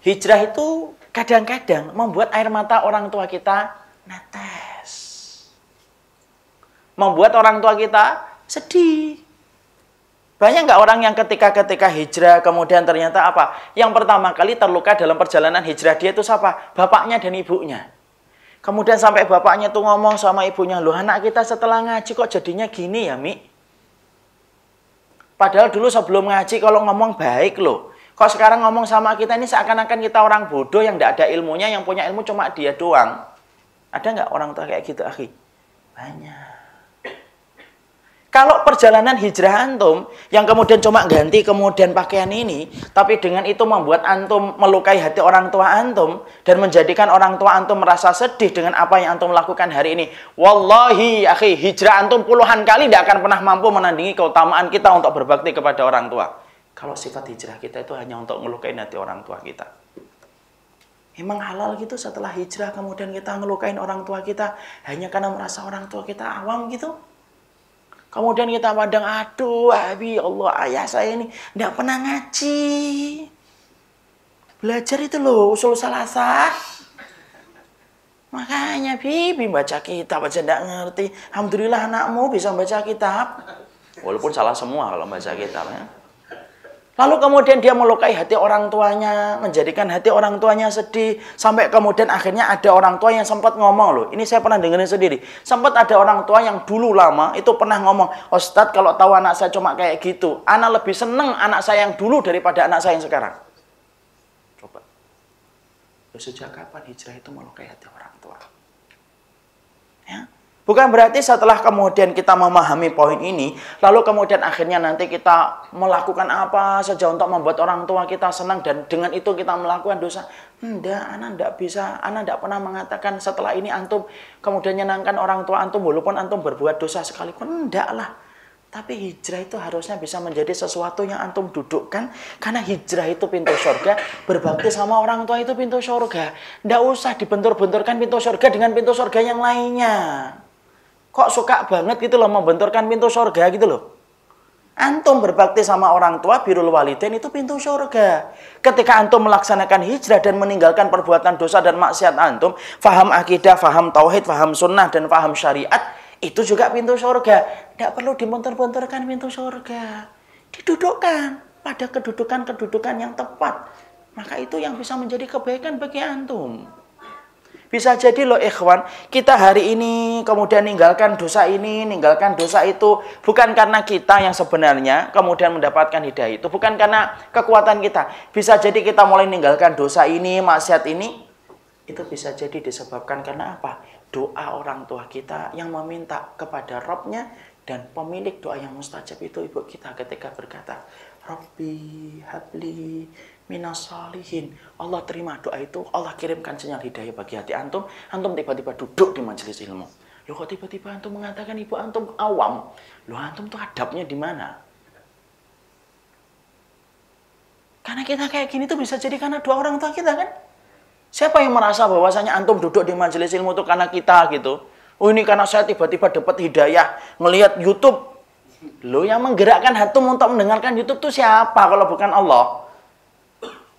Hijrah itu kadang-kadang membuat air mata orang tua kita netes. Membuat orang tua kita sedih. Banyak nggak orang yang ketika-ketika hijrah kemudian ternyata apa? Yang pertama kali terluka dalam perjalanan hijrah dia itu siapa? Bapaknya dan ibunya. Kemudian sampai bapaknya tuh ngomong sama ibunya, loh anak kita setelah ngaji kok jadinya gini ya Mi? Padahal dulu sebelum ngaji kalau ngomong baik loh. Kok sekarang ngomong sama kita ini seakan-akan kita orang bodoh yang tidak ada ilmunya, yang punya ilmu cuma dia doang. Ada nggak orang tua kayak gitu, akhi? Banyak. Kalau perjalanan hijrah antum yang kemudian cuma ganti kemudian pakaian ini, tapi dengan itu membuat antum melukai hati orang tua antum dan menjadikan orang tua antum merasa sedih dengan apa yang antum lakukan hari ini. Wallahi, akhi, hijrah antum puluhan kali tidak akan pernah mampu menandingi keutamaan kita untuk berbakti kepada orang tua. Kalau sifat hijrah kita itu hanya untuk ngelukain hati orang tua kita. Emang halal gitu setelah hijrah kemudian kita ngelukain orang tua kita hanya karena merasa orang tua kita awam gitu? Kemudian kita pandang, aduh abi Allah ayah saya ini tidak pernah ngaji. Belajar itu loh usul salasa. Makanya Bibi baca kitab aja tidak ngerti. Alhamdulillah anakmu bisa baca kitab. Walaupun salah semua kalau baca kitab ya. Lalu kemudian dia melukai hati orang tuanya, menjadikan hati orang tuanya sedih. Sampai kemudian akhirnya ada orang tua yang sempat ngomong loh. Ini saya pernah dengerin sendiri. Sempat ada orang tua yang dulu lama itu pernah ngomong, Ustadz kalau tahu anak saya cuma kayak gitu, anak lebih seneng anak saya yang dulu daripada anak saya yang sekarang. Coba. sejak kapan hijrah itu melukai hati orang tua? Ya, Bukan berarti setelah kemudian kita memahami poin ini, lalu kemudian akhirnya nanti kita melakukan apa saja untuk membuat orang tua kita senang dan dengan itu kita melakukan dosa. Enggak, Anda enggak bisa. Anda tidak pernah mengatakan setelah ini antum kemudian menyenangkan orang tua antum walaupun antum berbuat dosa sekalipun. Enggak Tapi hijrah itu harusnya bisa menjadi sesuatu yang antum dudukkan karena hijrah itu pintu surga, berbakti sama orang tua itu pintu surga. Ndak usah dibentur-benturkan pintu surga dengan pintu surga yang lainnya kok suka banget gitu loh membenturkan pintu surga gitu loh. Antum berbakti sama orang tua, birul walidain itu pintu surga. Ketika antum melaksanakan hijrah dan meninggalkan perbuatan dosa dan maksiat antum, faham akidah, faham tauhid, faham sunnah, dan faham syariat, itu juga pintu surga. Tidak perlu dimuntur-munturkan pintu surga. Didudukkan pada kedudukan-kedudukan yang tepat. Maka itu yang bisa menjadi kebaikan bagi antum. Bisa jadi loh ikhwan, kita hari ini kemudian ninggalkan dosa ini, ninggalkan dosa itu. Bukan karena kita yang sebenarnya kemudian mendapatkan hidayah itu. Bukan karena kekuatan kita. Bisa jadi kita mulai ninggalkan dosa ini, maksiat ini. Itu bisa jadi disebabkan karena apa? Doa orang tua kita yang meminta kepada Robnya dan pemilik doa yang mustajab itu ibu kita ketika berkata, Robbi habli minasalihin. Allah terima doa itu, Allah kirimkan sinyal hidayah bagi hati antum. Antum tiba-tiba duduk di majelis ilmu. Loh kok tiba-tiba antum mengatakan ibu antum awam? Loh antum tuh adabnya di mana? Karena kita kayak gini tuh bisa jadi karena dua orang tua kita kan? Siapa yang merasa bahwasanya antum duduk di majelis ilmu itu karena kita gitu? Oh ini karena saya tiba-tiba dapat hidayah ngelihat YouTube. Lo yang menggerakkan hatum untuk mendengarkan YouTube tuh siapa kalau bukan Allah?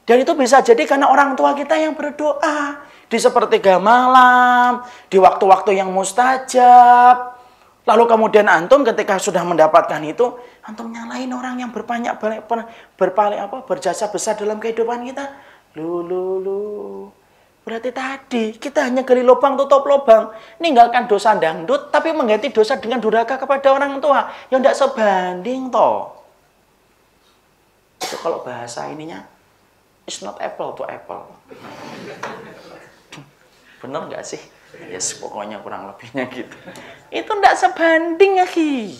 Dan itu bisa jadi karena orang tua kita yang berdoa di sepertiga malam, di waktu-waktu yang mustajab. Lalu kemudian antum ketika sudah mendapatkan itu, antum nyalain orang yang berbanyak berpaling apa berjasa besar dalam kehidupan kita. Lu lu lu. Berarti tadi kita hanya gali lubang tutup lubang, ninggalkan dosa dangdut tapi mengganti dosa dengan durhaka kepada orang tua. yang tidak sebanding toh. Itu kalau bahasa ininya It's not apple to apple. Bener nggak sih? Yes, pokoknya kurang lebihnya gitu. Itu tidak sebanding lagi.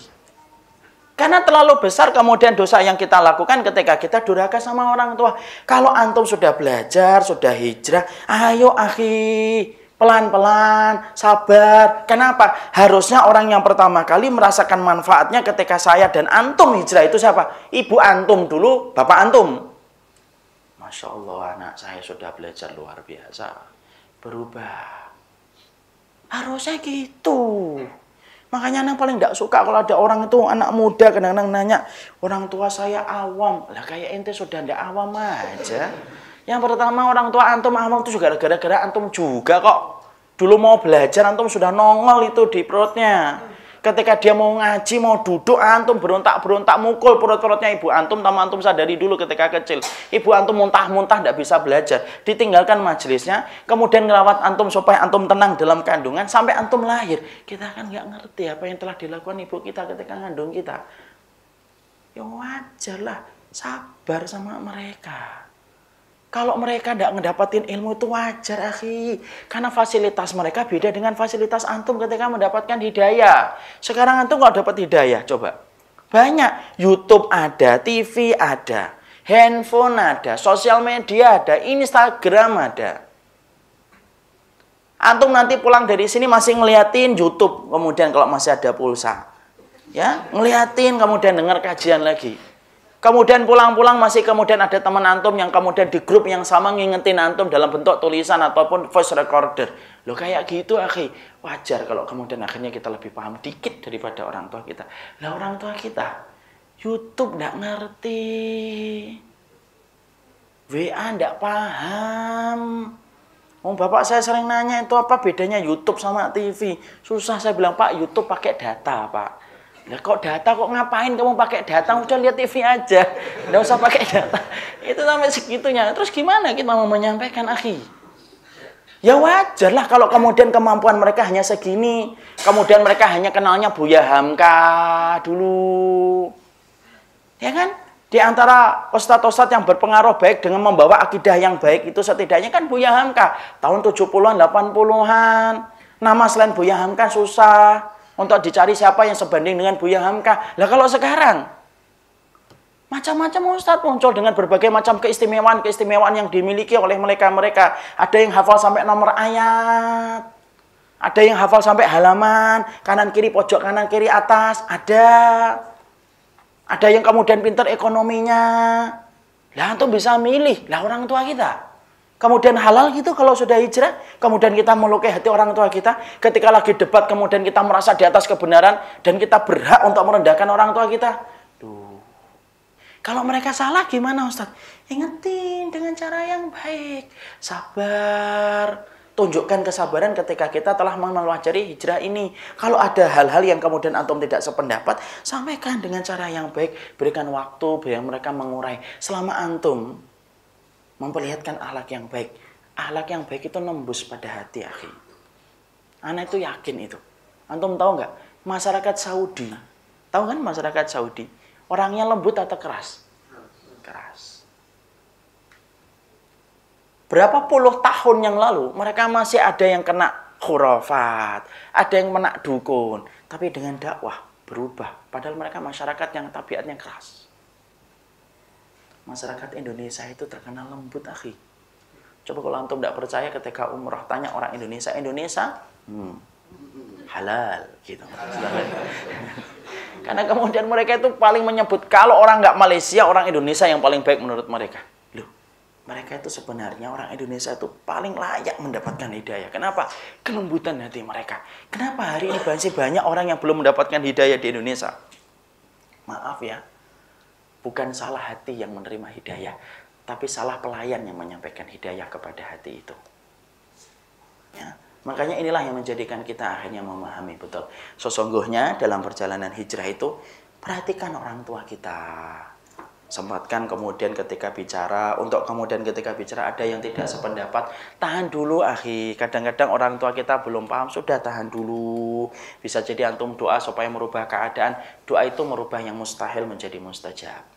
Karena terlalu besar kemudian dosa yang kita lakukan ketika kita durhaka sama orang tua. Kalau antum sudah belajar, sudah hijrah, ayo akhi, pelan-pelan, sabar. Kenapa? Harusnya orang yang pertama kali merasakan manfaatnya ketika saya dan antum hijrah itu siapa? Ibu antum dulu, bapak antum. Masya Allah anak saya sudah belajar luar biasa. Berubah. Harusnya gitu. Makanya anak paling tidak suka kalau ada orang itu anak muda kadang-kadang nanya, orang tua saya awam. Lah kayak ente sudah tidak awam aja. Yang pertama orang tua antum awam itu juga gara-gara antum juga kok. Dulu mau belajar antum sudah nongol itu di perutnya. Ketika dia mau ngaji, mau duduk, antum berontak-berontak, mukul perut-perutnya ibu antum, sama antum sadari dulu ketika kecil. Ibu antum muntah-muntah, tidak bisa belajar. Ditinggalkan majelisnya, kemudian ngelawat antum supaya antum tenang dalam kandungan, sampai antum lahir. Kita kan nggak ngerti apa yang telah dilakukan ibu kita ketika ngandung kita. Ya wajar lah, sabar sama mereka. Kalau mereka tidak mendapatkan ilmu itu wajar, akhi. Karena fasilitas mereka beda dengan fasilitas antum ketika mendapatkan hidayah. Sekarang antum kok dapat hidayah, coba. Banyak, YouTube ada, TV ada, handphone ada, sosial media ada, Instagram ada. Antum nanti pulang dari sini masih ngeliatin YouTube, kemudian kalau masih ada pulsa. Ya, ngeliatin kemudian dengar kajian lagi. Kemudian pulang-pulang masih kemudian ada teman antum yang kemudian di grup yang sama ngingetin antum dalam bentuk tulisan ataupun voice recorder. Loh kayak gitu akhi. Wajar kalau kemudian akhirnya kita lebih paham dikit daripada orang tua kita. Lah orang tua kita YouTube ndak ngerti. WA ndak paham. Oh, bapak saya sering nanya itu apa bedanya YouTube sama TV. Susah saya bilang, Pak, YouTube pakai data, Pak. Nah, kok data kok ngapain kamu pakai data? Udah lihat TV aja. Enggak usah pakai data. Itu sampai segitunya. Terus gimana kita mau menyampaikan, akhi? Ya wajarlah kalau kemudian kemampuan mereka hanya segini. Kemudian mereka hanya kenalnya Buya Hamka dulu. Ya kan? Di antara ustadz-ustadz yang berpengaruh baik dengan membawa akidah yang baik itu setidaknya kan Buya Hamka. Tahun 70-an, 80-an. Nama selain Buya Hamka susah untuk dicari siapa yang sebanding dengan Buya Hamka. Lah kalau sekarang macam-macam Ustadz muncul dengan berbagai macam keistimewaan-keistimewaan yang dimiliki oleh mereka-mereka. Ada yang hafal sampai nomor ayat. Ada yang hafal sampai halaman, kanan kiri pojok kanan kiri atas, ada. Ada yang kemudian pintar ekonominya. Lah antum bisa milih, lah orang tua kita. Kemudian halal gitu kalau sudah hijrah, kemudian kita melukai hati orang tua kita, ketika lagi debat kemudian kita merasa di atas kebenaran dan kita berhak untuk merendahkan orang tua kita. Duh. Kalau mereka salah gimana Ustaz? Ingetin dengan cara yang baik, sabar, tunjukkan kesabaran ketika kita telah mempelajari hijrah ini. Kalau ada hal-hal yang kemudian antum tidak sependapat, sampaikan dengan cara yang baik, berikan waktu biar mereka mengurai. Selama antum memperlihatkan ahlak yang baik. ahlak yang baik itu nembus pada hati, akhi. Anak itu yakin itu. Antum tahu nggak? Masyarakat Saudi, tahu kan masyarakat Saudi? Orangnya lembut atau keras? Keras. Berapa puluh tahun yang lalu mereka masih ada yang kena khurafat, ada yang menak dukun, tapi dengan dakwah berubah. Padahal mereka masyarakat yang tabiatnya keras masyarakat Indonesia itu terkenal lembut akhi. Coba kalau antum tidak percaya ketika umroh tanya orang Indonesia, Indonesia hmm, halal gitu. Halal. Karena kemudian mereka itu paling menyebut kalau orang nggak Malaysia, orang Indonesia yang paling baik menurut mereka. Loh, mereka itu sebenarnya orang Indonesia itu paling layak mendapatkan hidayah. Kenapa? Kelembutan hati mereka. Kenapa hari ini masih banyak orang yang belum mendapatkan hidayah di Indonesia? Maaf ya, Bukan salah hati yang menerima hidayah, tapi salah pelayan yang menyampaikan hidayah kepada hati itu. Ya. Makanya inilah yang menjadikan kita akhirnya memahami betul. Sesungguhnya dalam perjalanan hijrah itu, perhatikan orang tua kita sempatkan kemudian ketika bicara untuk kemudian ketika bicara ada yang tidak sependapat tahan dulu akhi kadang-kadang orang tua kita belum paham sudah tahan dulu bisa jadi antum doa supaya merubah keadaan doa itu merubah yang mustahil menjadi mustajab